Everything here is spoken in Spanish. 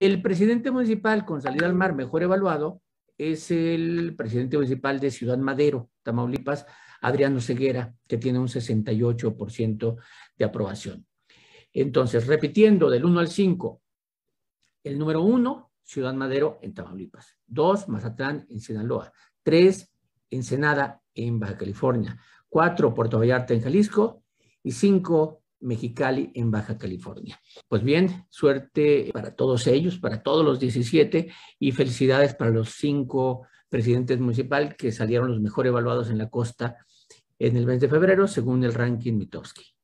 El presidente municipal con salida al mar mejor evaluado es el presidente municipal de Ciudad Madero, Tamaulipas, Adriano Ceguera, que tiene un 68% de aprobación. Entonces, repitiendo del 1 al 5, el número 1, Ciudad Madero en Tamaulipas. 2, Mazatlán en Sinaloa. 3, Ensenada en Baja California. 4, Puerto Vallarta en Jalisco. Y 5, Mexicali, en Baja California. Pues bien, suerte para todos ellos, para todos los 17 y felicidades para los cinco presidentes municipal que salieron los mejor evaluados en la costa en el mes de febrero, según el ranking Mitowski.